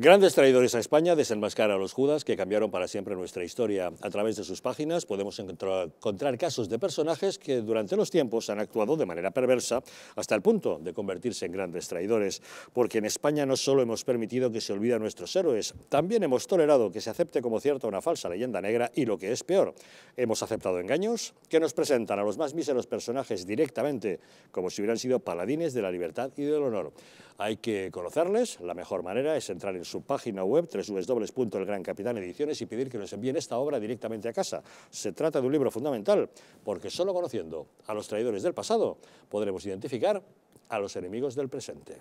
Grandes traidores a España desenmascarar a los judas que cambiaron para siempre nuestra historia. A través de sus páginas podemos encontrar casos de personajes que durante los tiempos han actuado de manera perversa hasta el punto de convertirse en grandes traidores. Porque en España no solo hemos permitido que se olviden nuestros héroes, también hemos tolerado que se acepte como cierta una falsa leyenda negra y lo que es peor, hemos aceptado engaños que nos presentan a los más míseros personajes directamente como si hubieran sido paladines de la libertad y del honor. Hay que conocerles, la mejor manera es entrar en su página web ediciones y pedir que nos envíen esta obra directamente a casa. Se trata de un libro fundamental, porque solo conociendo a los traidores del pasado podremos identificar a los enemigos del presente.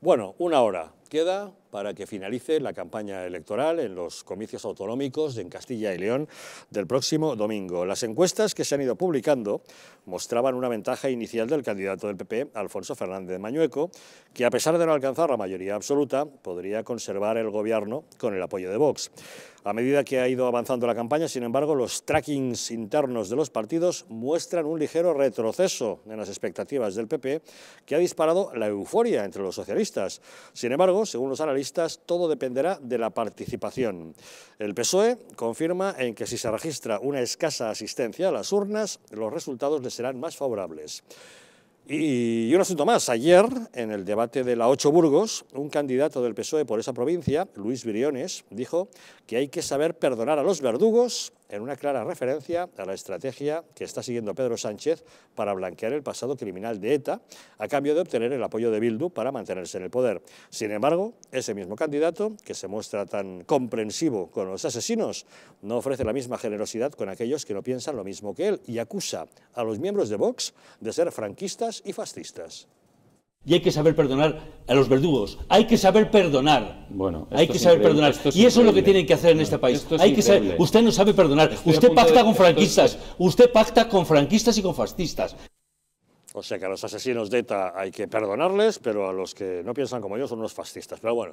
Bueno, una hora queda para que finalice la campaña electoral en los comicios autonómicos en Castilla y León del próximo domingo. Las encuestas que se han ido publicando mostraban una ventaja inicial del candidato del PP, Alfonso Fernández Mañueco, que a pesar de no alcanzar la mayoría absoluta, podría conservar el gobierno con el apoyo de Vox. A medida que ha ido avanzando la campaña, sin embargo, los trackings internos de los partidos muestran un ligero retroceso en las expectativas del PP, que ha disparado la euforia entre los socialistas. Sin embargo, según los analistas, todo dependerá de la participación. El PSOE confirma en que si se registra una escasa asistencia a las urnas, los resultados le serán más favorables. Y un asunto más. Ayer, en el debate de la ocho Burgos, un candidato del PSOE por esa provincia, Luis Briones, dijo que hay que saber perdonar a los verdugos en una clara referencia a la estrategia que está siguiendo Pedro Sánchez para blanquear el pasado criminal de ETA a cambio de obtener el apoyo de Bildu para mantenerse en el poder. Sin embargo, ese mismo candidato, que se muestra tan comprensivo con los asesinos, no ofrece la misma generosidad con aquellos que no piensan lo mismo que él y acusa a los miembros de Vox de ser franquistas y fascistas y hay que saber perdonar a los verdugos. Hay que saber perdonar. Bueno, hay que saber perdonar. y eso es lo que tienen que hacer en este país. hay que usted no sabe perdonar. usted pacta con franquistas. Usted pacta con franquistas y con fascistas. O sea que a los asesinos de ETA hay que perdonarles, pero a los que no piensan como yo son unos fascistas. Pero bueno,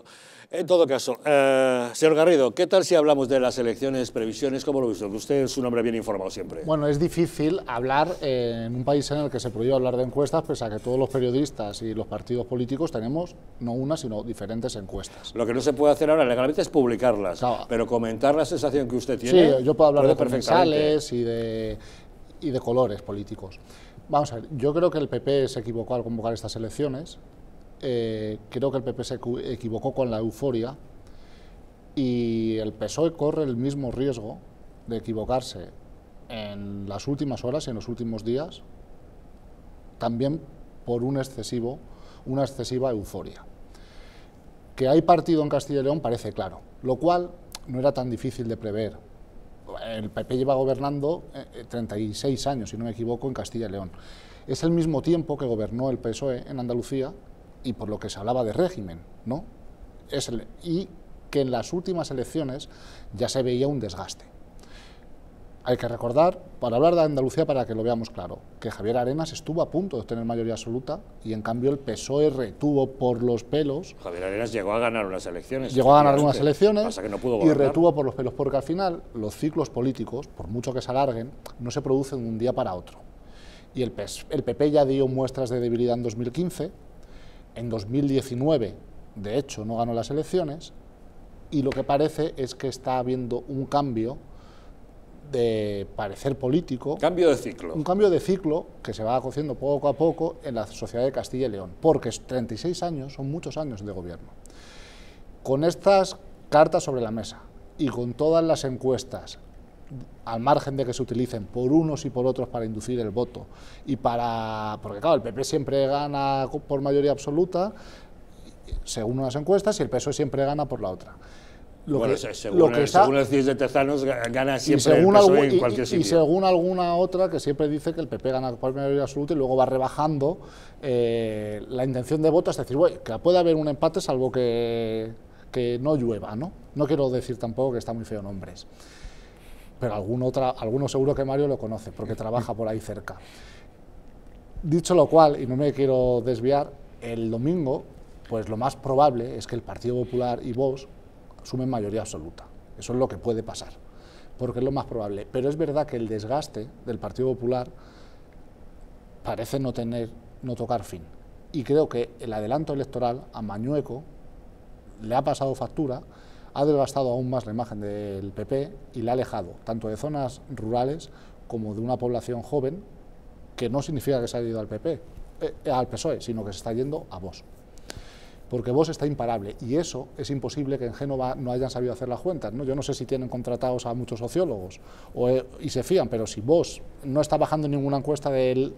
en todo caso, eh, señor Garrido, ¿qué tal si hablamos de las elecciones, previsiones? como lo visto? usted es un hombre bien informado siempre. Bueno, es difícil hablar en un país en el que se prohíbe hablar de encuestas, pese a que todos los periodistas y los partidos políticos tenemos no una, sino diferentes encuestas. Lo que no se puede hacer ahora legalmente es publicarlas, pero comentar la sensación que usted tiene. Sí, yo puedo hablar de perfectales y de, y de colores políticos. Vamos a ver, yo creo que el PP se equivocó al convocar estas elecciones, eh, creo que el PP se equivocó con la euforia y el PSOE corre el mismo riesgo de equivocarse en las últimas horas y en los últimos días, también por una excesiva euforia. Que hay partido en Castilla y León parece claro, lo cual no era tan difícil de prever, el PP lleva gobernando 36 eh, eh, años, si no me equivoco, en Castilla y León. Es el mismo tiempo que gobernó el PSOE en Andalucía y por lo que se hablaba de régimen, ¿no? Es y que en las últimas elecciones ya se veía un desgaste. Hay que recordar, para hablar de Andalucía, para que lo veamos claro, que Javier Arenas estuvo a punto de obtener mayoría absoluta y en cambio el PSOE retuvo por los pelos. Javier Arenas llegó a ganar unas elecciones. Llegó a ganar unas elecciones que no y retuvo por los pelos, porque al final los ciclos políticos, por mucho que se alarguen, no se producen de un día para otro. Y el, el PP ya dio muestras de debilidad en 2015, en 2019, de hecho, no ganó las elecciones, y lo que parece es que está habiendo un cambio de parecer político. Cambio de ciclo. Un cambio de ciclo que se va cociendo poco a poco en la sociedad de Castilla y León, porque 36 años son muchos años de gobierno. Con estas cartas sobre la mesa y con todas las encuestas, al margen de que se utilicen por unos y por otros para inducir el voto y para... porque claro, el PP siempre gana por mayoría absoluta según unas encuestas y el PSOE siempre gana por la otra. Lo bueno, que, según, el CIS de Tezanos gana siempre el PSOE en cualquier Y, según alguna otra que siempre dice que el PP gana por mayoría absoluta y luego va rebajando eh, la intención de voto, es decir, que puede haber un empate salvo que, no llueva, ¿no? No quiero decir tampoco que está muy feo nombres, pero alguna otra, alguno seguro que Mario lo conoce porque trabaja por ahí cerca. Dicho lo cual, y no me quiero desviar, el domingo, pues lo más probable es que el Partido Popular y Vox sumen mayoría absoluta. Eso es lo que puede pasar, porque es lo más probable. Pero es verdad que el desgaste del Partido Popular parece no tener, no tocar fin. Y creo que el adelanto electoral a Mañueco le ha pasado factura, ha devastado aún más la imagen del PP y le ha alejado, tanto de zonas rurales como de una población joven, que no significa que se haya ido al PP, eh, al PSOE, sino que se está yendo a vos porque vos está imparable y eso es imposible que en Génova no hayan sabido hacer las cuentas. ¿no? Yo no sé si tienen contratados a muchos sociólogos eh, y se fían, pero si vos no está bajando ninguna encuesta del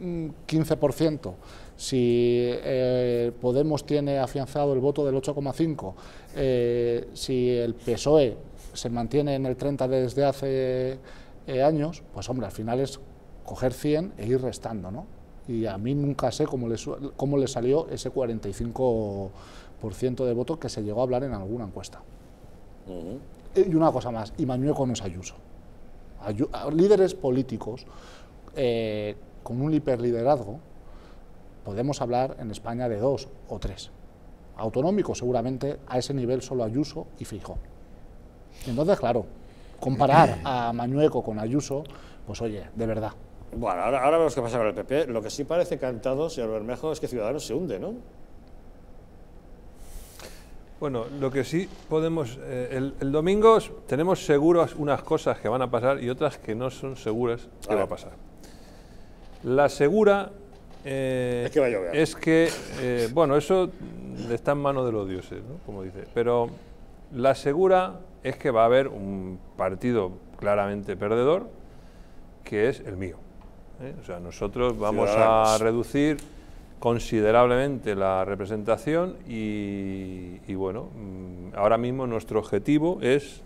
15%, mm, si eh, Podemos tiene afianzado el voto del 8,5%, eh, si el PSOE se mantiene en el 30% desde hace años, pues hombre, al final es coger 100 e ir restando, ¿no? y a mí nunca sé cómo le, cómo le salió ese 45% de votos que se llegó a hablar en alguna encuesta. Y una cosa más, y Mañueco no es Ayuso. líderes políticos eh, con un hiperliderazgo, podemos hablar en España de dos o tres. autonómicos seguramente, a ese nivel solo Ayuso y Fijo. Entonces, claro, comparar a Mañueco con Ayuso, pues oye, de verdad. Bueno, ahora, vemos qué pasa con el PP. Lo que sí parece cantado, señor Bermejo, es que Ciudadanos se hunde, ¿no? Bueno, lo que sí podemos... Eh, el, domingo tenemos seguras unas cosas que van a pasar y otras que no son seguras que va a pasar. La segura eh, es que, eh, bueno, eso está en manos de los dioses, ¿no? como dice. Pero la segura es que va a haber un partido claramente perdedor, que es el mío. ¿eh? O sea, nosotros vamos a reducir considerablemente la representación y, bueno, mm, ahora mismo nuestro objetivo es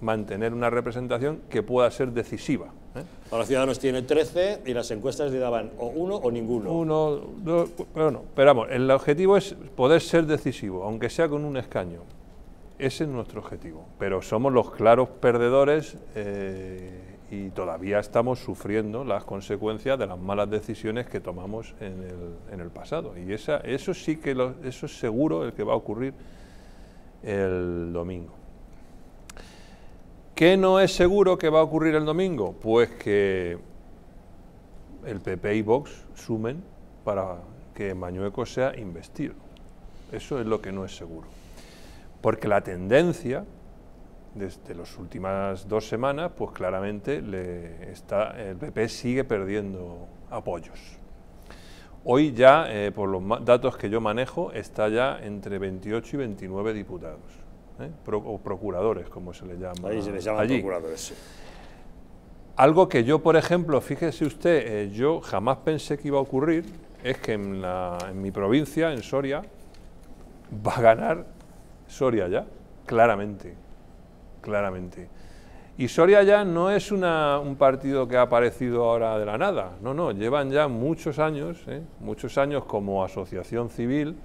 mantener una representación que pueda ser decisiva. ¿eh? Ahora Ciudadanos tiene 13 y las encuestas le daban o uno o ninguno. Uno, dos, pero no. Pero vamos, el objetivo es poder ser decisivo, aunque sea con un escaño. Ese es nuestro objetivo. Pero somos los claros perdedores. Eh, y todavía estamos sufriendo las consecuencias de las malas decisiones que tomamos en el, en el pasado. Y esa, eso sí que eso es seguro el que va a ocurrir el domingo. ¿Qué no es seguro que va a ocurrir el domingo? Pues que el PP y Vox sumen para que Mañueco sea investido. Eso es lo que no es seguro. Porque la tendencia desde las últimas dos semanas, pues claramente le está, el PP sigue perdiendo apoyos. Hoy ya, eh, por los datos que yo manejo, está ya entre 28 y 29 diputados, ¿eh? o procuradores, como se le llama. Ahí se les llama procuradores, sí. Algo que yo, por ejemplo, fíjese usted, eh, yo jamás pensé que iba a ocurrir, es que en, en mi provincia, en Soria, va a ganar Soria ya, claramente claramente. Y Soria ya no es un partido que ha aparecido ahora de la nada, no, no, llevan ya muchos años, ¿eh? muchos años como asociación civil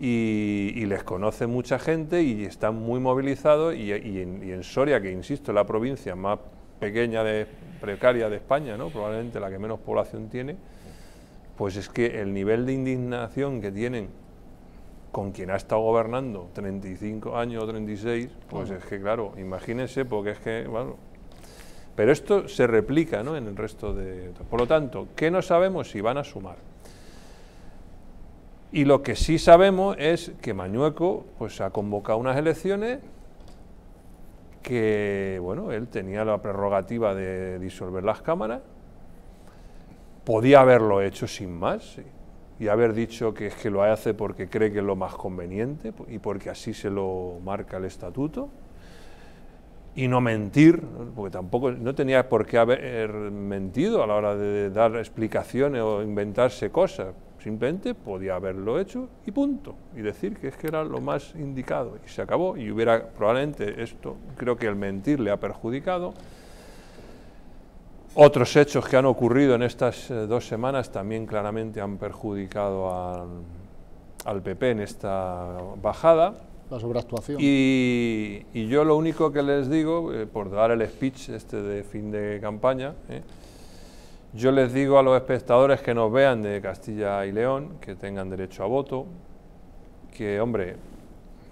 y, les conoce mucha gente y están muy movilizados y, en, Soria, que insisto, es la provincia más pequeña, de, precaria de España, ¿no? probablemente la que menos población tiene, pues es que el nivel de indignación que tienen con quien ha estado gobernando 35 años o 36, pues es que claro, imagínense, porque es que, bueno, pero esto se replica ¿no? en el resto de... Por lo tanto, ¿qué no sabemos si van a sumar? Y lo que sí sabemos es que Mañueco pues, ha convocado unas elecciones que, bueno, él tenía la prerrogativa de disolver las cámaras, podía haberlo hecho sin más, y haber dicho que es que lo hace porque cree que es lo más conveniente y porque así se lo marca el estatuto y no mentir, porque tampoco no tenía por qué haber eh, mentido a la hora de dar explicaciones o inventarse cosas, simplemente podía haberlo hecho y punto, y decir que es que era lo más indicado y se acabó y hubiera probablemente esto, creo que el mentir le ha perjudicado otros hechos que han ocurrido en estas eh, dos semanas también claramente han perjudicado al PP en esta bajada. La sobreactuación. Y, yo lo único que les digo, eh, por dar el speech este de fin de campaña, eh, yo les digo a los espectadores que nos vean de Castilla y León, que tengan derecho a voto, que, hombre,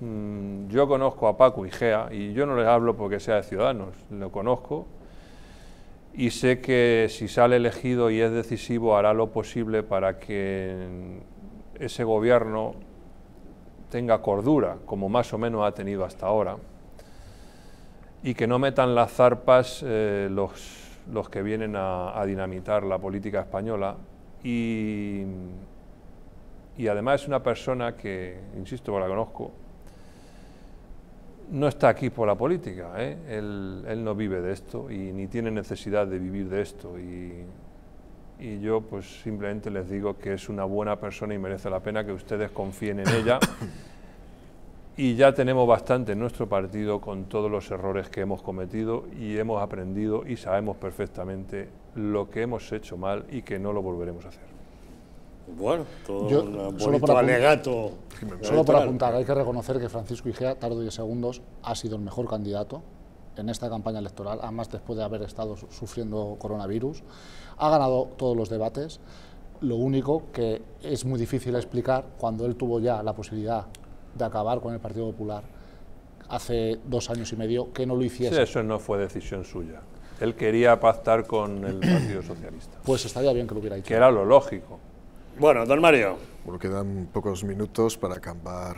mm, yo conozco a Paco y Gea, y yo no les hablo porque sea de Ciudadanos, lo conozco, y sé que si sale elegido y es decisivo hará lo posible para que ese gobierno tenga cordura, como más o menos ha tenido hasta ahora, y que no metan las zarpas eh, los, que vienen a, dinamitar la política española. Y, además es una persona que, insisto, la conozco, no está aquí por la política, ¿eh? él, no vive de esto y ni tiene necesidad de vivir de esto. Y, y, yo pues simplemente les digo que es una buena persona y merece la pena que ustedes confíen en ella. y ya tenemos bastante en nuestro partido con todos los errores que hemos cometido y hemos aprendido y sabemos perfectamente lo que hemos hecho mal y que no lo volveremos a hacer. Bueno, todo un solo alegato. Solo para apuntar, hay que reconocer que Francisco Igea, tarde 10 segundos, ha sido el mejor candidato en esta campaña electoral, además después de haber estado sufriendo coronavirus. Ha ganado todos los debates, lo único que es muy difícil explicar cuando él tuvo ya la posibilidad de acabar con el Partido Popular hace dos años y medio, que no lo hiciese. eso no fue decisión suya. Él quería pactar con el Partido Socialista. Pues estaría bien que lo hubiera hecho. Que era lo lógico. Bueno, don Mario. Bueno, quedan pocos minutos para acabar.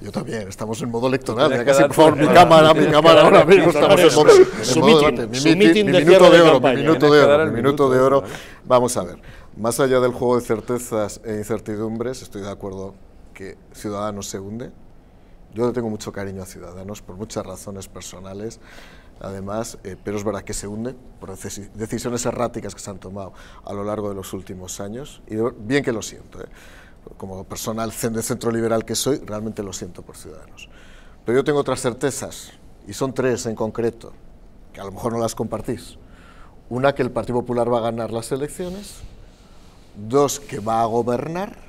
Yo también, estamos en modo electoral, ya casi por favor, mi cámara, mi cámara ahora mismo, estamos en modo, minuto de oro, mi minuto de oro, mi minuto de oro. Vamos a ver, más allá del juego de certezas e incertidumbres, estoy de acuerdo que Ciudadanos se hunde. Yo le tengo mucho cariño a Ciudadanos por muchas razones personales además, eh, pero es verdad que se hunde por decisiones erráticas que se han tomado a lo largo de los últimos años, y bien que lo siento, eh. como personal de centro liberal que soy, realmente lo siento por Ciudadanos. Pero yo tengo otras certezas, y son tres en concreto, que a lo mejor no las compartís. Una, que el Partido Popular va a ganar las elecciones, dos, que va a gobernar,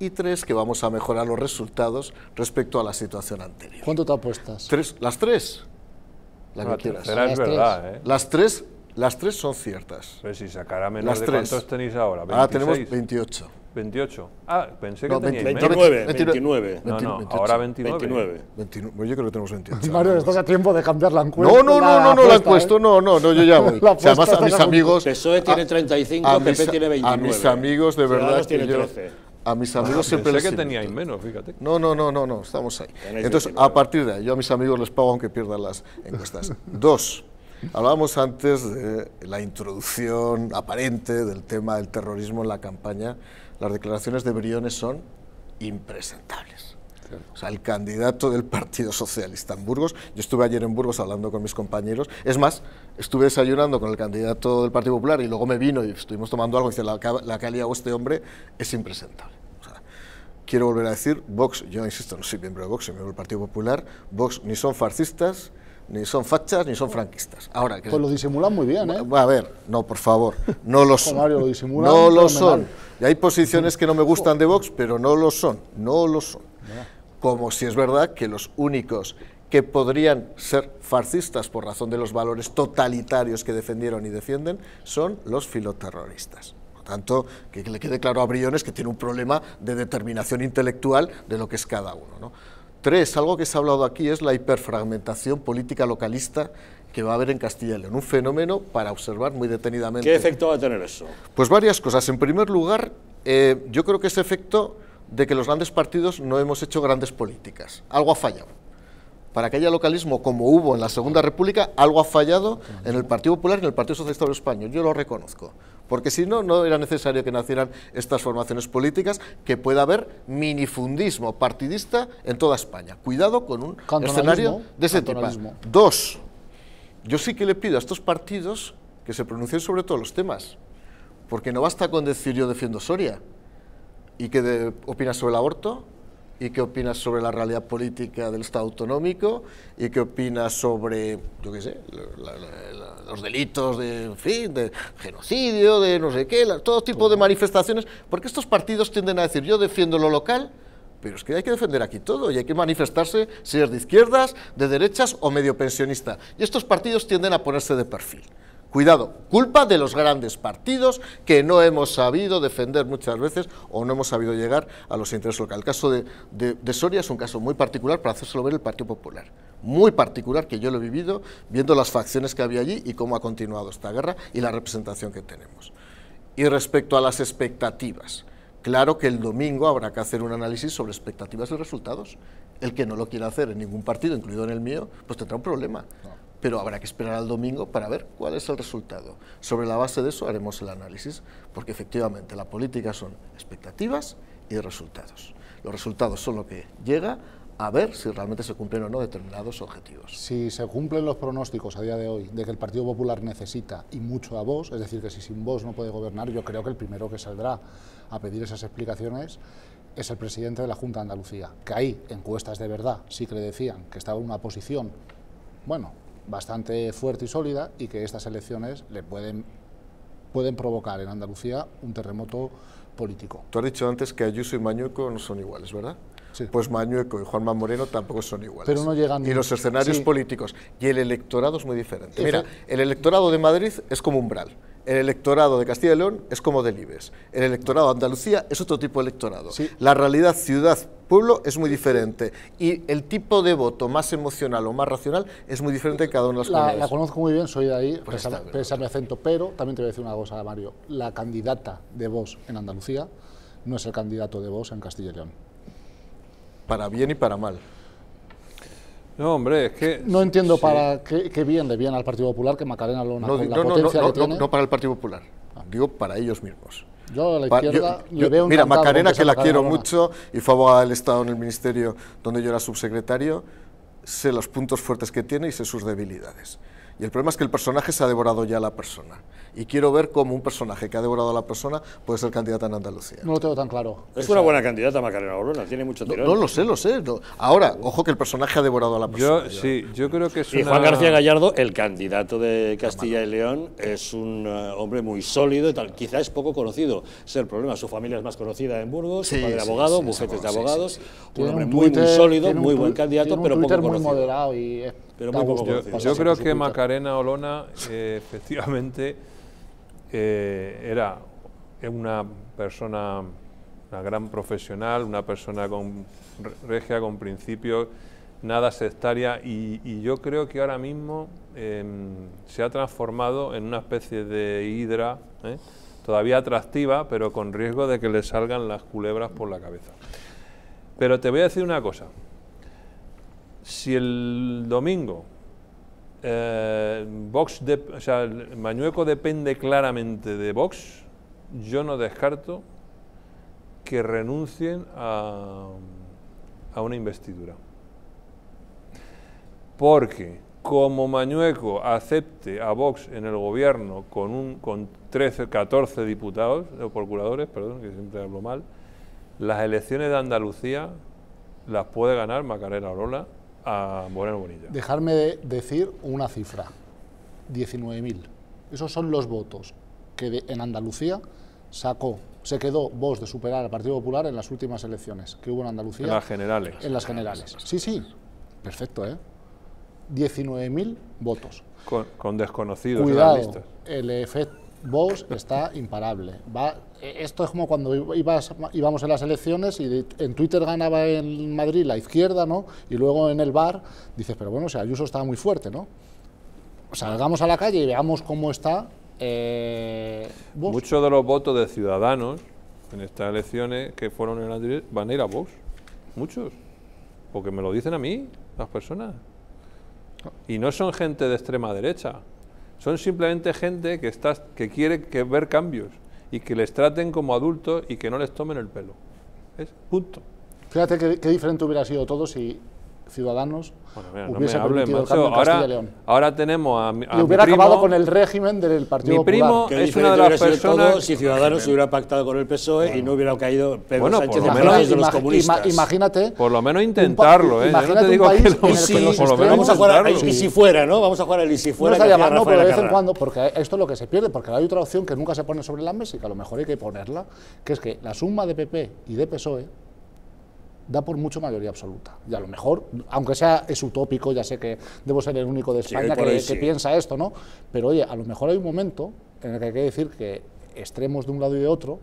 y tres, que vamos a mejorar los resultados respecto a la situación anterior. ¿Cuánto te apuestas? Tres, las tres. La, la que quieras. es las verdad, tres. ¿eh? Las tres, las tres son ciertas. Pues si sacará menos las de tres. cuántos tenéis ahora. 26. Ahora tenemos 28. 28. Ah, pensé que no, 29, 29. No, no, 28. ahora 29. 29. 29. Yo creo que tenemos 28. Mario, estás a tiempo de cambiar la encuesta. No, no, no, no, no la, encuesta, ¿eh? no, no, no, yo ya voy. O sea, además a mis amigos... PSOE tiene 35, a, PP tiene 29. A mis amigos, de verdad... Ciudadanos tiene 13. Yo, a mis ah, amigos siempre les que teníais menos, fíjate. No, no, no, no, no, estamos ahí. Entonces, a partir de ahí, yo a mis amigos les pago aunque pierdan las encuestas. Dos, hablábamos antes de la introducción aparente del tema del terrorismo en la campaña. Las declaraciones de Briones son impresentables. O sea, el candidato del Partido Socialista en Burgos, yo estuve ayer en Burgos hablando con mis compañeros, es más, estuve desayunando con el candidato del Partido Popular y luego me vino y estuvimos tomando algo y dice, la, calidad que este hombre es impresentable quiero volver a decir, Vox, yo insisto, no soy miembro de Vox, soy miembro del Partido Popular, Vox ni son fascistas, ni son fachas, ni son franquistas. Ahora, que pues lo disimulan muy bien, ¿eh? A ver, no, por favor, no lo son. Mario, lo no lo son. Y hay posiciones que no me gustan de Vox, pero no lo son, no lo son. Como si es verdad que los únicos que podrían ser fascistas por razón de los valores totalitarios que defendieron y defienden son los filoterroristas tanto, que le quede claro a Briones que tiene un problema de determinación intelectual de lo que es cada uno. ¿no? Tres, algo que se ha hablado aquí es la hiperfragmentación política localista que va a haber en Castilla y León. Un fenómeno para observar muy detenidamente. ¿Qué efecto va a tener eso? Pues varias cosas. En primer lugar, eh, yo creo que ese efecto de que los grandes partidos no hemos hecho grandes políticas. Algo ha fallado. Para que haya localismo como hubo en la Segunda República, algo ha fallado en el Partido Popular y en el Partido Socialista de Español. Yo lo reconozco porque si no, no era necesario que nacieran estas formaciones políticas, que pueda haber minifundismo partidista en toda España. Cuidado con un escenario de ese tipo. Dos, yo sí que le pido a estos partidos que se pronuncien sobre todos los temas, porque no basta con decir yo defiendo Soria y que de, opinas sobre el aborto y qué opinas sobre la realidad política del Estado autonómico y qué opinas sobre, yo qué sé, los delitos de, en fin, de genocidio, de no sé qué, todo tipo de manifestaciones, porque estos partidos tienden a decir, yo defiendo lo local, pero es que hay que defender aquí todo y hay que manifestarse si es de izquierdas, de derechas o medio pensionista. Y estos partidos tienden a ponerse de perfil. Cuidado, culpa de los grandes partidos que no hemos sabido defender muchas veces o no hemos sabido llegar a los intereses locales. El caso de, Soria es un caso muy particular para hacérselo ver el Partido Popular. Muy particular que yo lo he vivido viendo las facciones que había allí y cómo ha continuado esta guerra y la representación que tenemos. Y respecto a las expectativas, Claro que el domingo habrá que hacer un análisis sobre expectativas y resultados. El que no lo quiera hacer en ningún partido, incluido en el mío, pues tendrá un problema pero habrá que esperar al domingo para ver cuál es el resultado. Sobre la base de eso haremos el análisis, porque efectivamente la política son expectativas y resultados. Los resultados son lo que llega a ver si realmente se cumplen o no determinados objetivos. Si se cumplen los pronósticos a día de hoy de que el Partido Popular necesita y mucho a vos, es decir, que si sin vos no puede gobernar, yo creo que el primero que saldrá a pedir esas explicaciones es el presidente de la Junta de Andalucía, que ahí encuestas de verdad sí que le decían que estaba en una posición, bueno, bastante fuerte y sólida y que estas elecciones le pueden, pueden provocar en Andalucía un terremoto político. Tú has dicho antes que Ayuso y Mañueco no son iguales, ¿verdad? Pues Mañueco y Juanma Moreno tampoco son iguales. Pero no llegan... Y los escenarios políticos y el electorado es muy diferente. Mira, el electorado de Madrid es como umbral. El electorado de Castilla y León es como del e El electorado de Andalucía es otro tipo de electorado. La realidad ciudad-pueblo es muy diferente. Y el tipo de voto más emocional o más racional es muy diferente en cada una de las comunidades. La conozco muy bien, soy de ahí, pues mi acento. Pero también te voy a decir una cosa, Mario. La candidata de Vox en Andalucía no es el candidato de Vox en Castilla y León. Para bien y para mal. No, hombre, es que... No entiendo para qué, qué, bien le viene al Partido Popular que Macarena lo no, no, no, no, para el Partido Popular, digo para ellos mismos. Yo a la izquierda yo, Mira, Macarena, que la quiero mucho, y fue abogada del Estado en el ministerio donde yo era subsecretario, sé los puntos fuertes que tiene y sé sus debilidades. Y el problema es que el personaje se ha devorado ya a la persona. Y quiero ver cómo un personaje que ha devorado a la persona puede ser candidato en Andalucía. No lo tengo tan claro. Es una buena candidata Macarena Olona, tiene mucho tirón. No, lo sé, lo sé. Ahora, ojo que el personaje ha devorado a la persona. Yo, sí, yo creo que es Y Juan García Gallardo, el candidato de Castilla y León, es un eh, hombre muy sólido y tal. Quizá es poco conocido. Es el problema. Su familia es más conocida en Burgos, su padre abogado, de abogados. Un hombre muy, sólido, muy buen candidato, pero poco conocido. muy moderado y yo, creo que Macarena Olona, eh, efectivamente, eh, era una persona, una gran profesional, una persona con regia, con principios, nada sectaria, y, yo creo que ahora mismo em, se ha transformado en una especie de hidra, eh, todavía atractiva, pero con riesgo de que le salgan las culebras por la cabeza. Pero te voy a decir una cosa, si el domingo eh, o Mañueco depende claramente de Vox, yo no descarto que renuncien a, una investidura. Porque como Mañueco acepte a Vox en el gobierno con, un, con 13, 14 diputados, o procuradores, perdón, que siempre hablo mal, las elecciones de Andalucía las puede ganar Macarena Orola a Moreno Bonilla. Dejarme de decir una cifra, 19.000. Esos son los votos que en Andalucía sacó, se quedó voz de superar al Partido Popular en las últimas elecciones que hubo en Andalucía. En las generales. En las generales. Sí, sí, perfecto, ¿eh? 19.000 votos. Con, desconocidos. Cuidado, el efecto Vos está imparable. Va eh, esto es como cuando ibas, íbamos en las elecciones y en Twitter ganaba en Madrid la izquierda, ¿no? Y luego en el bar dices, pero bueno, o sea, Ayuso está muy fuerte, ¿no? Salgamos a la calle y veamos cómo está. Eh, Muchos de los votos de ciudadanos en estas elecciones que fueron en Madrid van a ir a Vox. Muchos. Porque me lo dicen a mí, las personas. Y no son gente de extrema derecha. Son simplemente gente que, está, que quiere que ver cambios y que les traten como adultos y que no les tomen el pelo. Es punto. Fíjate qué, diferente hubiera sido todo si Ciudadanos bueno, mira, hubiese no me el ahora, Ahora tenemos a, a y hubiera acabado con el régimen del Partido Mi primo es una de las personas... si Ciudadanos se hubiera pactado con el PSOE y no hubiera caído Pedro bueno, Sánchez por lo menos, de los comunistas. Imagínate... Por lo menos intentarlo, ¿eh? Yo no te digo que lo, si, por lo menos Y si fuera, ¿no? Vamos a jugar el y si fuera. No está No, pero de vez en cuando, porque esto es lo que se pierde, porque hay otra opción que nunca se pone sobre la mesa y que a lo mejor hay que ponerla, que es que la suma de PP y de PSOE da por mucho mayoría absoluta. Y a lo mejor, aunque sea es utópico, ya sé que debo ser el único de España que, piensa esto, ¿no? Pero oye, a lo mejor hay un momento en el que hay que decir que extremos de un lado y de otro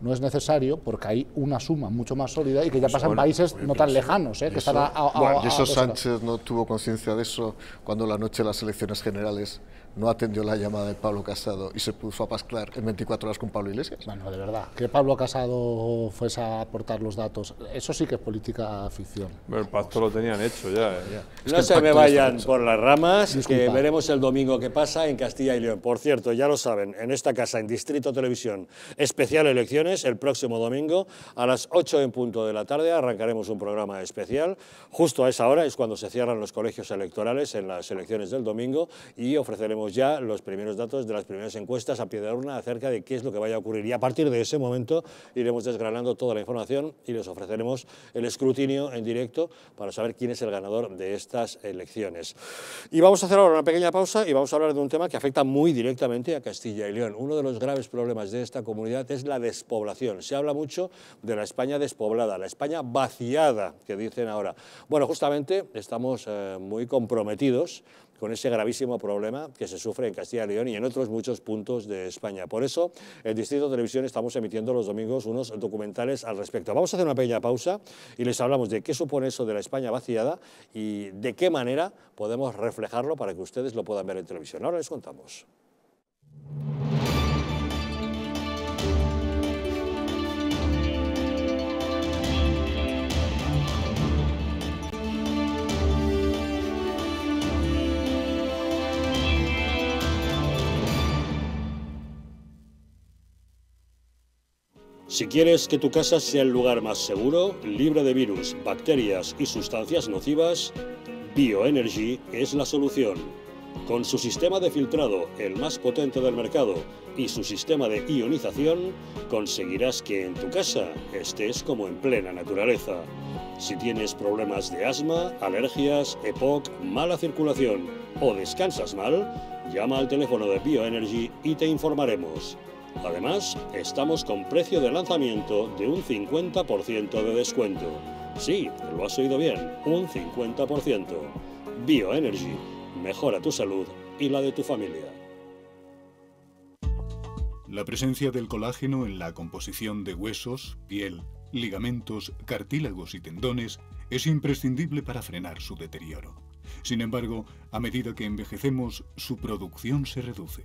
no es necesario porque hay una suma mucho más sólida y que ya pues pasa en países no tan lejanos. ¿eh? Que a, eso Sánchez no tuvo conciencia de eso cuando la noche de las elecciones generales no atendió la llamada de Pablo Casado y se puso a pasclar en 24 horas con Pablo Iglesias. Bueno, de verdad, que Pablo Casado fuese a aportar los datos, eso sí que es política ficción. Pero el pacto lo tenían hecho ya. ¿eh? No se me vayan por las ramas, que veremos el domingo que pasa en Castilla y León. Por cierto, ya lo saben, en esta casa, en Distrito Televisión, especial elecciones, el próximo domingo a las 8 en punto de la tarde arrancaremos un programa especial. Justo a esa hora es cuando se cierran los colegios electorales en las elecciones del domingo y ofreceremos ya los primeros datos de las primeras encuestas a piedra de urna acerca de qué es lo que vaya a ocurrir. Y a partir de ese momento iremos desgranando toda la información y les ofreceremos el escrutinio en directo para saber quién es el ganador de estas elecciones. Y vamos a hacer ahora una pequeña pausa y vamos a hablar de un tema que afecta muy directamente a Castilla y León. Uno de los graves problemas de esta comunidad es la despoblación. Se habla mucho de la España despoblada, la España vaciada, que dicen ahora. Bueno, justamente estamos eh, muy comprometidos con ese gravísimo problema que se sufre en Castilla y León y en otros muchos puntos de España. Por eso, en Distrito Televisión estamos emitiendo los domingos unos documentales al respecto. Vamos a hacer una pequeña pausa y les hablamos de qué supone eso de la España vaciada y de qué manera podemos reflejarlo para que ustedes lo puedan ver en televisión. Ahora les contamos. Si quieres que tu casa sea el lugar más seguro, libre de virus, bacterias y sustancias nocivas, Bioenergy es la solución. Con su sistema de filtrado, el más potente del mercado, y su sistema de ionización, conseguirás que en tu casa estés como en plena naturaleza. Si tienes problemas de asma, alergias, EPOC, mala circulación o descansas mal, llama al teléfono de Bioenergy y te informaremos. Además, estamos con precio de lanzamiento de un 50% de descuento. Sí, lo has oído bien, un 50%. Bioenergy, mejora tu salud y la de tu familia. La presencia del colágeno en la composición de huesos, piel, ligamentos, cartílagos y tendones es imprescindible para frenar su deterioro. Sin embargo, a medida que envejecemos, su producción se reduce.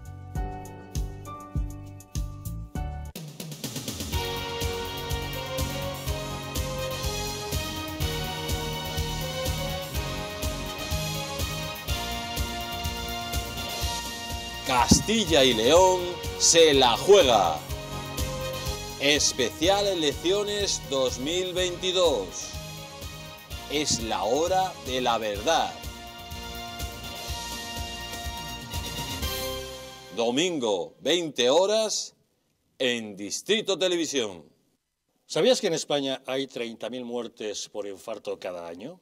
Castilla y León se la juega. Especial Elecciones 2022. Es la hora de la verdad. Domingo, 20 horas, en Distrito Televisión. ¿Sabías que en España hay 30.000 muertes por infarto cada año?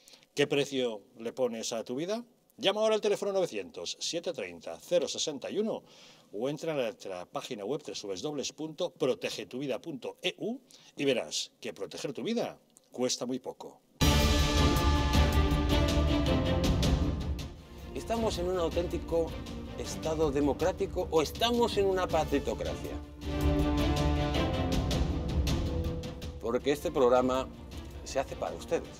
¿Qué precio le pones a tu vida? Llama ahora al teléfono 900-730-061 o entra a nuestra página web www.protegetuvida.eu y verás que proteger tu vida cuesta muy poco. ¿Estamos en un auténtico Estado democrático o estamos en una patritocracia? Porque este programa se hace para ustedes.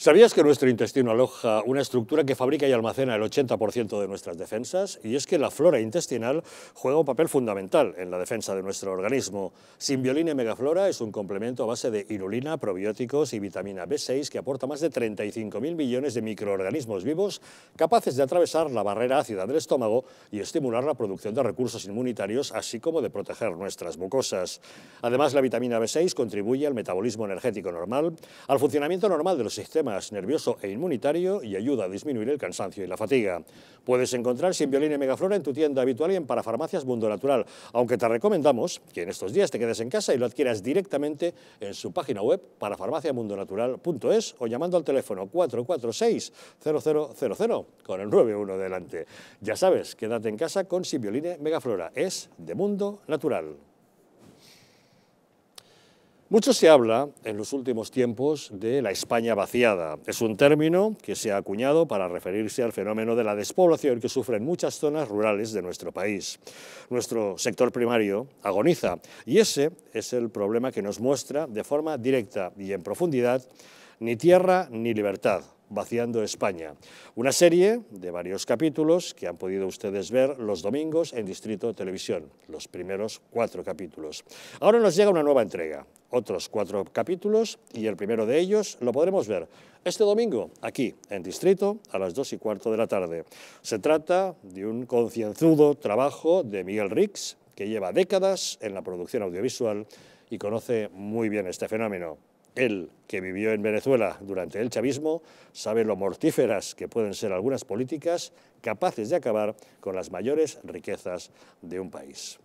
¿Sabías que nuestro intestino aloja una estructura que fabrica y almacena el 80% de nuestras defensas? Y es que la flora intestinal juega un papel fundamental en la defensa de nuestro organismo. Simbiolina Megaflora es un complemento a base de inulina, probióticos y vitamina B6 que aporta más de 35.000 millones de microorganismos vivos capaces de atravesar la barrera ácida del estómago y estimular la producción de recursos inmunitarios, así como de proteger nuestras mucosas. Además, la vitamina B6 contribuye al metabolismo energético normal, al funcionamiento normal de los sistemas nervioso e inmunitario y ayuda a disminuir el cansancio y la fatiga. Puedes encontrar Simbioline Megaflora en tu tienda habitual y en Parafarmacias Mundo Natural, aunque te recomendamos que en estos días te quedes en casa y lo adquieras directamente en su página web parafarmaciamundonatural.es o llamando al teléfono 446 0000 con el 91 delante. Ya sabes, quédate en casa con Simbioline Megaflora, es de Mundo Natural. Mucho se habla en los últimos tiempos de la España vaciada. Es un término que se ha acuñado para referirse al fenómeno de la despoblación que sufren muchas zonas rurales de nuestro país. Nuestro sector primario agoniza y ese es el problema que nos muestra de forma directa y en profundidad ni tierra ni libertad, Vaciando España. Una serie de varios capítulos que han podido ustedes ver los domingos en Distrito Televisión, los primeros cuatro capítulos. Ahora nos llega una nueva entrega, otros cuatro capítulos y el primero de ellos lo podremos ver este domingo aquí en Distrito a las dos y cuarto de la tarde. Se trata de un concienzudo trabajo de Miguel Rix que lleva décadas en la producción audiovisual y conoce muy bien este fenómeno. Él, que vivió en Venezuela durante el chavismo, sabe lo mortíferas que pueden ser algunas políticas capaces de acabar con las mayores riquezas de un país.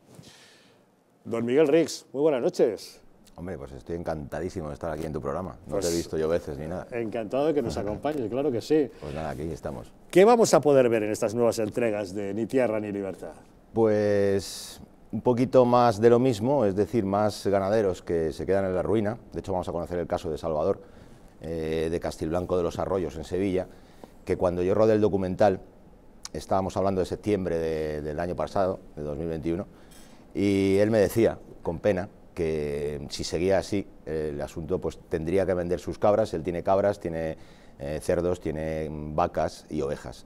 Don Miguel Rix, muy buenas noches. Hombre, pues estoy encantadísimo de estar aquí en tu programa. No pues te he visto yo veces ni nada. Encantado de que nos acompañes, claro que sí. Pues nada, aquí estamos. ¿Qué vamos a poder ver en estas nuevas entregas de Ni Tierra ni Libertad? Pues un poquito más de lo mismo, es decir, más ganaderos que se quedan en la ruina. De hecho, vamos a conocer el caso de Salvador, eh, de Castilblanco de los Arroyos, en Sevilla, que cuando yo rodé el documental, estábamos hablando de septiembre del año pasado, de 2021, y él me decía, con pena, que si seguía así el asunto, pues tendría que vender sus cabras. Él tiene cabras, tiene eh, cerdos, tiene vacas y ovejas.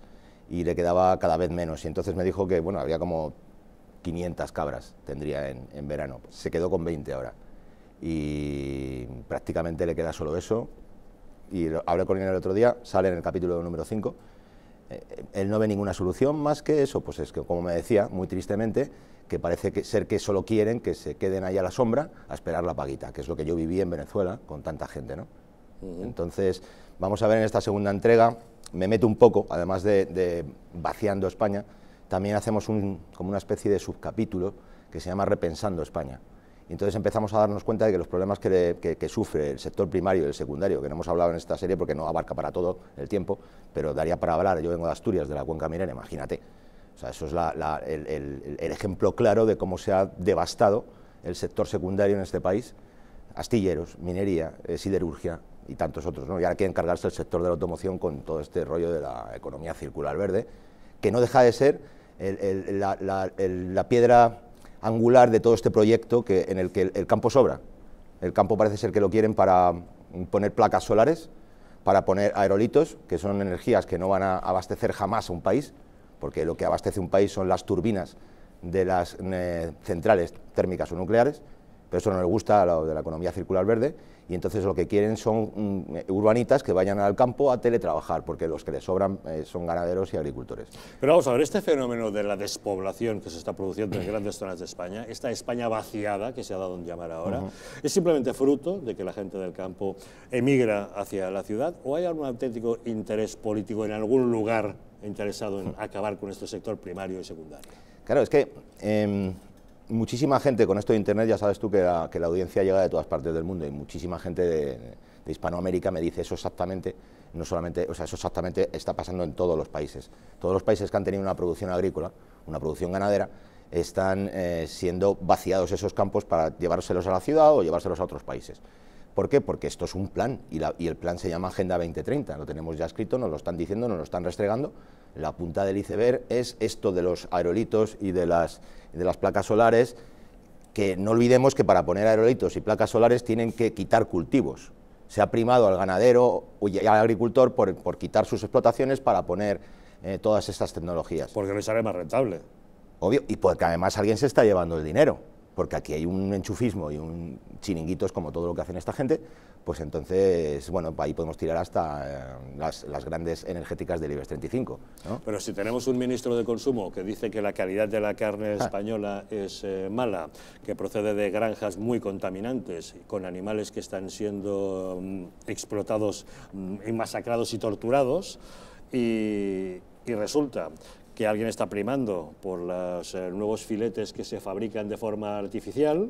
Y le quedaba cada vez menos. Y entonces me dijo que, bueno, había como 500 cabras tendría en, verano. Se quedó con 20 ahora. Y prácticamente le queda solo eso. Y lo, hablé con él el otro día, sale en el capítulo número 5. Eh, él no ve ninguna solución más que eso, pues es que, como me decía, muy tristemente, que parece que, ser que solo quieren que se queden ahí a la sombra a esperar la paguita, que es lo que yo viví en Venezuela con tanta gente, ¿no? Entonces, vamos a ver en esta segunda entrega, me meto un poco, además de, de vaciando España, también hacemos un, como una especie de subcapítulo que se llama Repensando España. Y entonces empezamos a darnos cuenta de que los problemas que, sufre el sector primario y el secundario, que no hemos hablado en esta serie porque no abarca para todo el tiempo, pero daría para hablar, yo vengo de Asturias, de la cuenca minera, imagínate. O sea, eso es el, ejemplo claro de cómo se ha devastado el sector secundario en este país, astilleros, minería, eh, siderurgia y tantos otros. ¿no? Y ahora que encargarse el sector de la automoción con todo este rollo de la economía circular verde, que no deja de ser la, piedra angular de todo este proyecto que, en el que el, campo sobra. El campo parece ser que lo quieren para mm, poner placas solares, para poner aerolitos, que son energías que no van a abastecer jamás a un país, porque lo que abastece un país son las turbinas de las eh, centrales térmicas o nucleares, pero eso no les gusta a lo de la economía circular verde, y entonces lo que quieren son mm, urbanitas que vayan al campo a teletrabajar, porque los que les sobran eh, son ganaderos y agricultores. Pero vamos a ver, este fenómeno de la despoblación que se está produciendo en grandes zonas de España, esta España vaciada que se ha dado en llamar ahora, ¿es simplemente fruto de que la gente del campo emigra hacia la ciudad o hay algún auténtico interés político en algún lugar interesado en acabar con este sector primario y secundario? Claro, es que... Em, muchísima gente, con esto de Internet ya sabes tú que la, audiencia llega de todas partes del mundo y muchísima gente de, Hispanoamérica me dice eso exactamente, no solamente, o sea, eso exactamente está pasando en todos los países. Todos los países que han tenido una producción agrícola, una producción ganadera, están eh, siendo vaciados esos campos para llevárselos a la ciudad o llevárselos a otros países. ¿Por qué? Porque esto es un plan y, el plan se llama Agenda 2030, lo tenemos ya escrito, nos lo están diciendo, nos lo están restregando. La punta del iceberg es esto de los aerolitos y de las, placas solares, que no olvidemos que para poner aerolitos y placas solares tienen que quitar cultivos. Se ha primado al ganadero y al agricultor por, quitar sus explotaciones para poner eh, todas estas tecnologías. Porque no sale más rentable. Obvio, y porque además alguien se está llevando el dinero porque aquí hay un enchufismo y un chiringuitos como todo lo que hacen esta gente, pues entonces, bueno, ahí podemos tirar hasta eh, las, grandes energéticas del IBEX 35. Pero si tenemos un ministro de consumo que dice que la calidad de la carne ah. española es eh, mala, que procede de granjas muy contaminantes, con animales que están siendo mm, explotados mm, y masacrados y torturados, y, y resulta que alguien está primando por los eh, nuevos filetes que se fabrican de forma artificial,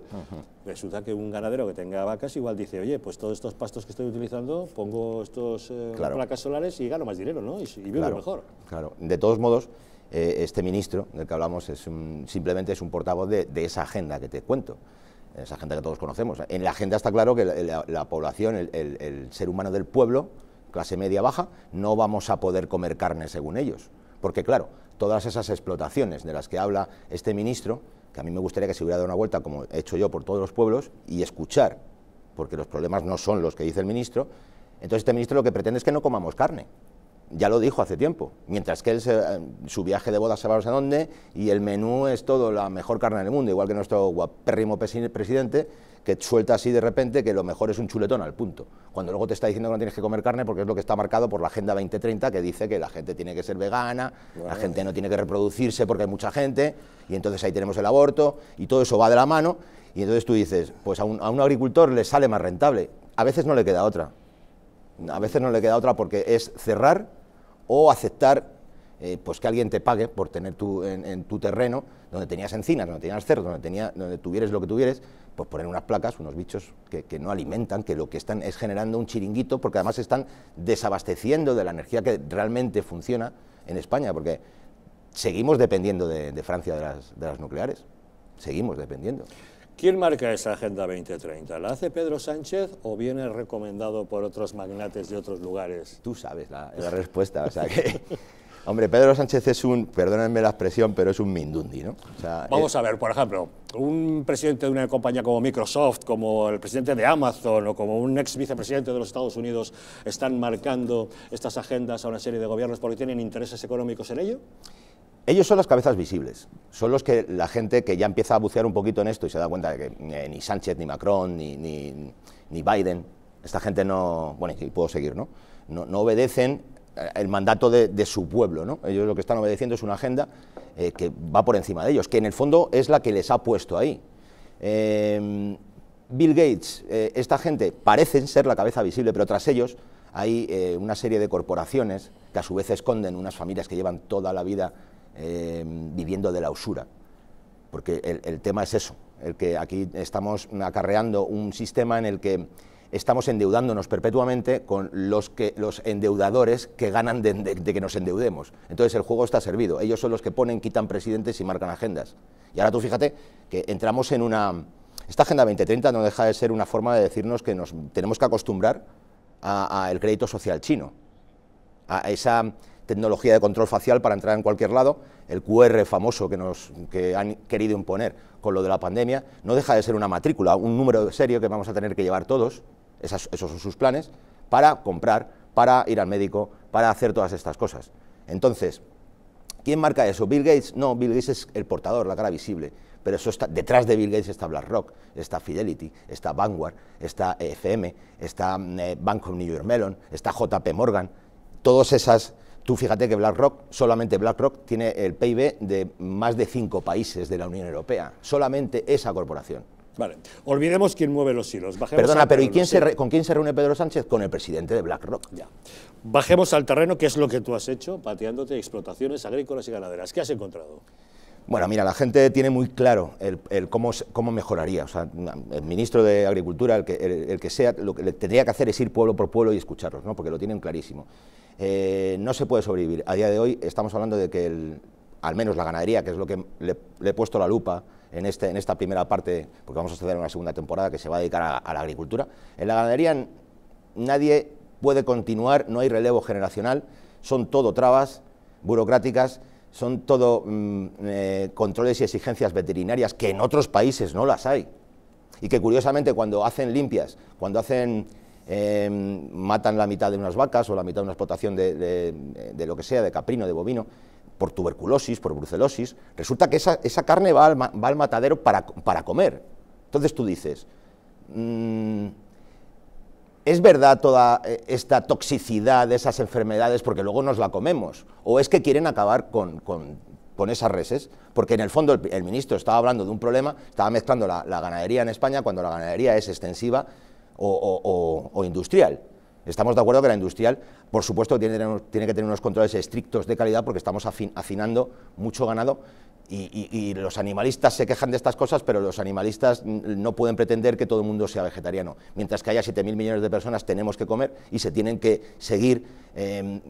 resulta que un ganadero que tenga vacas igual dice, oye, pues todos estos pastos que estoy utilizando, pongo estos eh, placas solares y gano más dinero, ¿no? Y, vivo mejor. Claro, de todos modos, eh, este ministro del que hablamos es simplemente es un portavoz de, esa agenda que te cuento esa agenda que todos conocemos. En la agenda está claro que la, población, el, ser humano del pueblo, clase media baja, no vamos a poder comer carne según ellos. Porque claro, todas esas explotaciones de las que habla este ministro, que a mí me gustaría que se hubiera dado una vuelta, como he hecho yo por todos los pueblos, y escuchar, porque los problemas no son los que dice el ministro, entonces este ministro lo que pretende es que no comamos carne. Ya lo dijo hace tiempo, mientras que él eh, su viaje de boda se va a dónde y el menú es todo la mejor carne del mundo, igual que nuestro guapérrimo presidente, que suelta así de repente que lo mejor es un chuletón al punto. Cuando luego te está diciendo que no tienes que comer carne porque es lo que está marcado por la Agenda 2030 que dice que la gente tiene que ser vegana, la gente no tiene que reproducirse porque hay mucha gente y entonces ahí tenemos el aborto y todo eso va de la mano y entonces tú dices, pues a un, agricultor le sale más rentable. A veces no le queda otra. A veces no le queda otra porque es cerrar o aceptar eh, pues que alguien te pague por tener tu, en, tu terreno, donde tenías encinas, donde tenías cerdos, donde, tenía, donde tuvieres lo que tuvieres, pues ponen unas placas, unos bichos que, no alimentan, que lo que están es generando un chiringuito, porque además están desabasteciendo de la energía que realmente funciona en España, porque seguimos dependiendo de, Francia de las, de las nucleares, seguimos dependiendo. ¿Quién marca esa Agenda 2030? ¿La hace Pedro Sánchez o viene recomendado por otros magnates de otros lugares? Tú sabes la, la respuesta. O sea que Hombre, Pedro Sánchez es un, perdónenme la expresión, pero es un mindundi, ¿no? Vamos eh, a ver, por ejemplo, un presidente de una compañía como Microsoft, como el presidente de Amazon o como un ex vicepresidente de los Estados Unidos están marcando estas agendas a una serie de gobiernos porque tienen intereses económicos en ello. Ellos son las cabezas visibles, son los que la gente que ya empieza a bucear un poquito en esto y se da cuenta de que eh, ni Sánchez, ni Macron, ni, Biden, esta gente no, bueno, y puedo seguir, ¿no? No, no obedecen el mandato de, su pueblo. ¿no? Ellos lo que están obedeciendo es una agenda eh, que va por encima de ellos, que en el fondo es la que les ha puesto ahí. Em, Bill Gates, eh, esta gente parecen ser la cabeza visible, pero tras ellos hay eh, una serie de corporaciones que a su vez esconden unas familias que llevan toda la vida em, viviendo de la usura. Porque el tema es eso, el que aquí estamos acarreando un sistema en el que estamos endeudándonos perpetuamente con los, que, los endeudadores que ganan de, que nos endeudemos. Entonces el juego está servido. Ellos son los que ponen, quitan presidentes y marcan agendas. Y ahora tú fíjate que entramos en una... Esta Agenda 2030 no deja de ser una forma de decirnos que nos tenemos que acostumbrar al crédito social chino, a esa tecnología de control facial para entrar en cualquier lado, el QR famoso que nos han querido imponer con lo de la pandemia, no deja de ser una matrícula, un número serio que vamos a tener que llevar todos, esos son sus planes, para comprar, para ir al médico, para hacer todas estas cosas. Entonces, ¿quién marca eso? ¿Bill Gates? No, Bill Gates es el portador, la cara visible. Pero eso está, detrás de Bill Gates está BlackRock, está Fidelity, está Vanguard, está e FM, está eh, Bank of New York Mellon, está JP Morgan. Todas esas, tú fíjate que BlackRock, solamente BlackRock tiene el PIB de más de cinco países de la Unión Europea, solamente esa corporación. Vale, olvidemos quién mueve los hilos. Bajemos Perdona, pero ¿y quién con quién se reúne Pedro Sánchez? Con el presidente de BlackRock. Ya. Bajemos al terreno, ¿qué es lo que tú has hecho, pateándote explotaciones agrícolas y ganaderas. ¿Qué has encontrado? Bueno, mira, la gente tiene muy claro el, cómo, cómo, mejoraría. O sea, el ministro de Agricultura, el que, sea, lo que tendría que hacer es ir pueblo por pueblo y escucharlos, ¿no? porque lo tienen clarísimo. Eh, no se puede sobrevivir. A día de hoy estamos hablando de que el al menos la ganadería, que es lo que le, he puesto la lupa en, este, en esta primera parte, porque vamos a hacer una segunda temporada que se va a dedicar a, la agricultura, en la ganadería nadie puede continuar, no hay relevo generacional, son todo trabas burocráticas, son todo mm, eh, controles y exigencias veterinarias que en otros países no las hay. Y que curiosamente cuando hacen limpias, cuando hacen em, matan la mitad de unas vacas o la mitad de una explotación de, de, lo que sea, de caprino, de bovino, por tuberculosis, por brucelosis, resulta que esa, carne va al, va al matadero para, comer. Entonces tú dices, mm, ¿es verdad toda eh, esta toxicidad de esas enfermedades porque luego nos la comemos? ¿O es que quieren acabar con, esas reses? Porque en el fondo el, ministro estaba hablando de un problema, estaba mezclando la, ganadería en España cuando la ganadería es extensiva o industrial. Estamos de acuerdo que la industrial, por supuesto, tiene, que tener unos controles estrictos de calidad porque estamos afinando mucho ganado y, los animalistas se quejan de estas cosas, pero los animalistas no pueden pretender que todo el mundo sea vegetariano. Mientras que haya 7.000 millones de personas, tenemos que comer y se tienen que seguir em,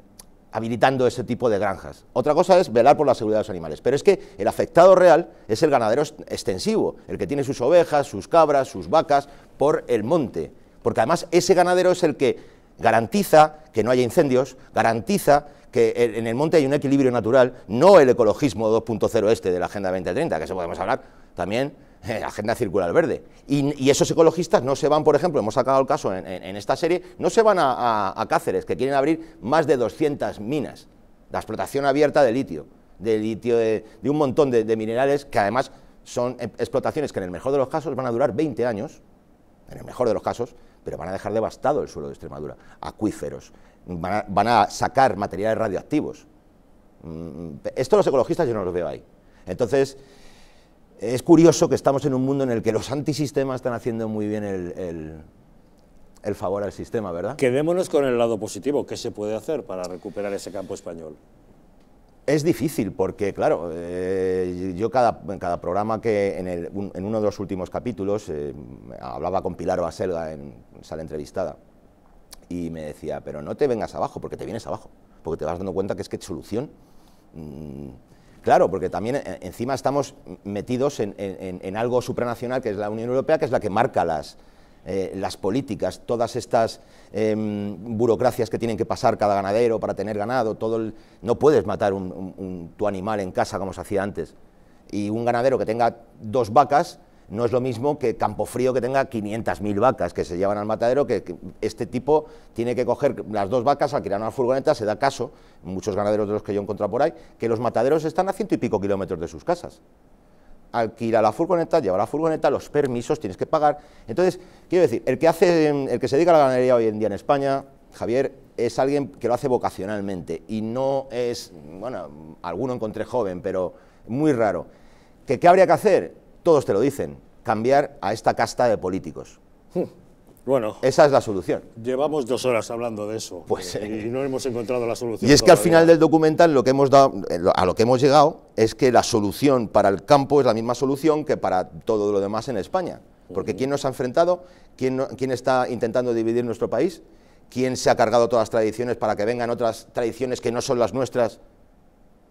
habilitando ese tipo de granjas. Otra cosa es velar por la seguridad de los animales, pero es que el afectado real es el ganadero extensivo, el que tiene sus ovejas, sus cabras, sus vacas por el monte, porque además ese ganadero es el que garantiza que no haya incendios, garantiza que en el monte hay un equilibrio natural, no el ecologismo 2.0 este de la Agenda 2030, que se podemos hablar también, eh, Agenda Circular Verde. Y, esos ecologistas no se van, por ejemplo, hemos sacado el caso en, esta serie, no se van a, Cáceres, que quieren abrir más de 200 minas, la explotación abierta de litio, de litio, de, un montón de minerales que además son e, explotaciones que en el mejor de los casos van a durar 20 años, en el mejor de los casos, pero van a dejar devastado el suelo de Extremadura, acuíferos, van a, sacar materiales radioactivos. Mm, esto los ecologistas yo no los veo ahí. Entonces, es curioso que estamos en un mundo en el que los antisistemas están haciendo muy bien el, el favor al sistema, ¿verdad? Quedémonos con el lado positivo. ¿Qué se puede hacer para recuperar ese campo español? Es difícil porque, claro, eh, yo en cada programa que en, uno de los últimos capítulos eh, hablaba con Pilar Baselga en sala entrevistada y me decía, pero no te vengas abajo porque te vienes abajo, porque te vas dando cuenta que es que solución... Mm, claro, porque también eh, encima estamos metidos en, en, algo supranacional que es la Unión Europea, que es la que marca las, eh, las políticas, todas estas em, burocracias que tienen que pasar cada ganadero para tener ganado, todo no puedes matar tu animal en casa como se hacía antes. Y un ganadero que tenga dos vacas no es lo mismo que Campofrío que tenga 500.000 vacas que se llevan al matadero, que, este tipo tiene que coger las dos vacas, alquilar una furgoneta, se da caso, muchos ganaderos de los que yo he encontrado por ahí, que los mataderos están a ciento y pico kilómetros de sus casas alquilar la furgoneta, llevar la furgoneta, los permisos tienes que pagar. Entonces, quiero decir, el que, hace, el que se dedica a la ganadería hoy en día en España, Javier, es alguien que lo hace vocacionalmente y no es, bueno, alguno encontré joven, pero muy raro. ¿Que, ¿Qué habría que hacer? Todos te lo dicen, cambiar a esta casta de políticos. Bueno, esa es la solución. Llevamos dos horas hablando de eso pues, eh, eh, y no hemos encontrado la solución. Y es que al final del documental lo que hemos dado, eh, a lo que hemos llegado es que la solución para el campo es la misma solución que para todo lo demás en España. Porque ¿quién nos ha enfrentado? ¿Quién, está intentando dividir nuestro país? ¿Quién se ha cargado todas las tradiciones para que vengan otras tradiciones que no son las nuestras?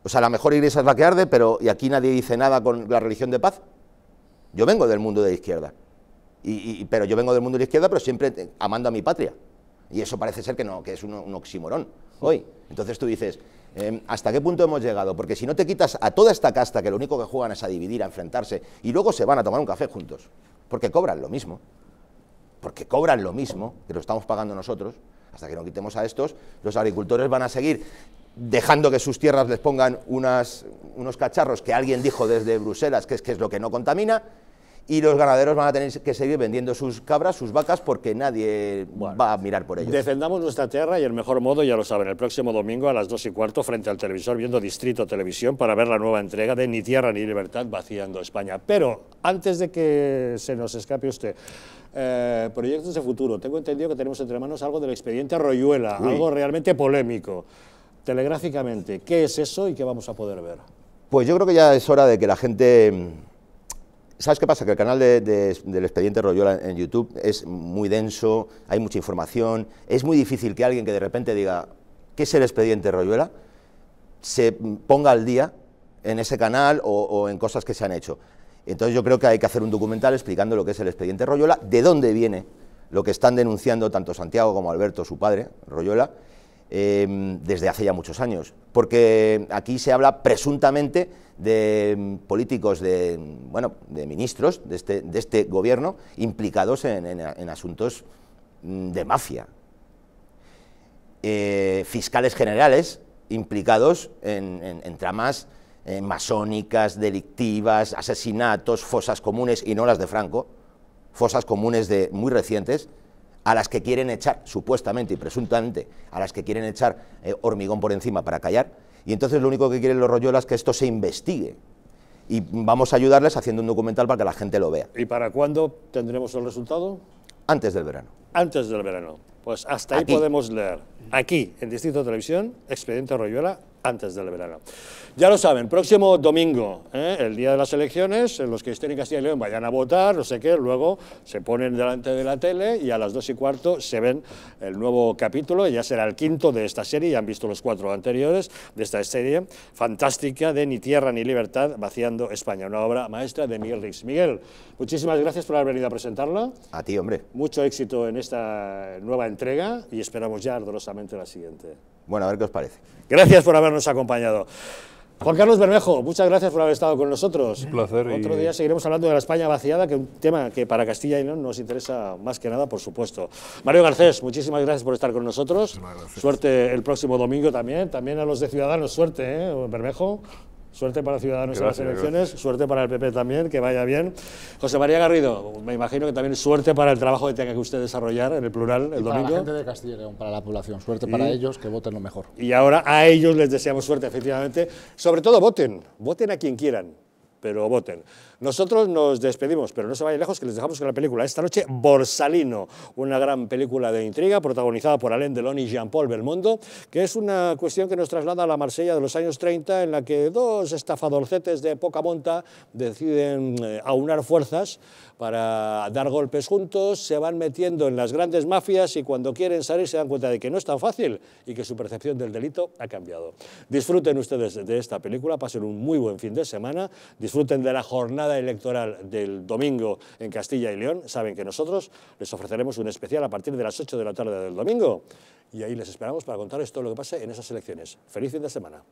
O sea, la mejor iglesia es la que arde, pero ¿y aquí nadie dice nada con la religión de paz? Yo vengo del mundo de izquierda pero yo vengo del mundo de la izquierda, pero siempre amando a mi patria. Y eso parece ser que no, que es un, oximorón hoy. Entonces tú dices, em, ¿hasta qué punto hemos llegado? Porque si no te quitas a toda esta casta que lo único que juegan es a dividir, a enfrentarse, y luego se van a tomar un café juntos, porque cobran lo mismo, porque cobran lo mismo, que lo estamos pagando nosotros, hasta que no quitemos a estos, los agricultores van a seguir dejando que sus tierras les pongan unos cacharros que alguien dijo desde Bruselas que es, que es lo que no contamina, y los ganaderos van a tener que seguir vendiendo sus cabras, sus vacas, porque nadie va a mirar por ellos. Defendamos nuestra tierra y el mejor modo, ya lo saben, el próximo domingo a las dos y cuarto frente al televisor, viendo Distrito Televisión, para ver la nueva entrega de Ni Tierra ni Libertad vaciando España. Pero antes de que se nos escape usted, eh, proyectos de futuro. Tengo entendido que tenemos entre manos algo del expediente Royuela, algo realmente polémico. Telegráficamente, ¿qué es eso y qué vamos a poder ver? Pues yo creo que ya es hora de que la gente mm, ¿Sabes qué pasa? Que el canal del expediente Royola en YouTube es muy denso, hay mucha información, es muy difícil que alguien que de repente diga, ¿qué es el expediente Royola? se ponga al día en ese canal o, o en cosas que se han hecho. Entonces yo creo que hay que hacer un documental explicando lo que es el expediente Royola, de dónde viene lo que están denunciando tanto Santiago como Alberto, su padre, Royola, Em, desde hace ya muchos años, porque aquí se habla presuntamente de em, políticos, de, em, bueno, de ministros de este, este gobierno implicados en, asuntos mm, de mafia, eh, fiscales generales implicados en, tramas eh, masónicas, delictivas, asesinatos, fosas comunes, y no las de Franco, fosas comunes de muy recientes, a las que quieren echar, supuestamente y presuntamente, a las que quieren echar eh, hormigón por encima para callar, y entonces lo único que quieren los royolas es que esto se investigue. Y vamos a ayudarles haciendo un documental para que la gente lo vea. ¿Y para cuándo tendremos el resultado? Antes del verano. Antes del verano. Pues hasta ahí podemos leer aquí, en Distrito Televisión, Expediente Royuela, antes del verano. Ya lo saben, próximo domingo, ¿eh? el día de las elecciones, los que estén en Castilla y León vayan a votar, no sé qué, luego se ponen delante de la tele y a las dos y cuarto se ven el nuevo capítulo, ya será el quinto de esta serie, ya han visto los cuatro anteriores de esta serie fantástica de Ni Tierra ni Libertad, Vaciando España, una obra maestra de Miguel Rix. Miguel, muchísimas gracias por haber venido a presentarla. A ti, hombre. Mucho éxito en esta nueva entrega y esperamos ya ardorosamente la siguiente. Bueno, a ver qué os parece. Gracias por habernos acompañado. Juan Carlos Bermejo, muchas gracias por haber estado con nosotros. Un placer. Otro día seguiremos hablando de la España vaciada, que es un tema que para Castilla y León nos interesa más que nada, por supuesto. Mario Garcés, muchísimas gracias por estar con nosotros. Suerte el próximo domingo también. También a los de Ciudadanos, suerte, ¿eh? Bermejo. Suerte para Ciudadanos en las elecciones, suerte para el PP también, que vaya bien. José María Garrido, me imagino que también suerte para el trabajo que tenga que usted desarrollar en el plural el y domingo. Para la gente de Castilla y León, para la población, suerte para ellos, que voten lo mejor. Y ahora a ellos les deseamos suerte, efectivamente. Sobre todo voten, voten a quien quieran, pero voten. Nosotros nos despedimos, pero no se vayan lejos que les dejamos con la película esta noche, Borsalino, una gran película de intriga protagonizada por Alain Delon y Jean-Paul Belmondo, que es una cuestión que nos traslada a la Marsella de los años 30 en la que dos estafadorcetes de poca monta deciden eh, aunar fuerzas para dar golpes juntos, se van metiendo en las grandes mafias y cuando quieren salir se dan cuenta de que no es tan fácil y que su percepción del delito ha cambiado. Disfruten ustedes de esta película, pasen un muy buen fin de semana, disfruten de la jornada electoral del domingo en Castilla y León, saben que nosotros les ofreceremos un especial a partir de las 8 de la tarde del domingo. Y ahí les esperamos para contarles todo lo que pase en esas elecciones. Feliz fin de semana.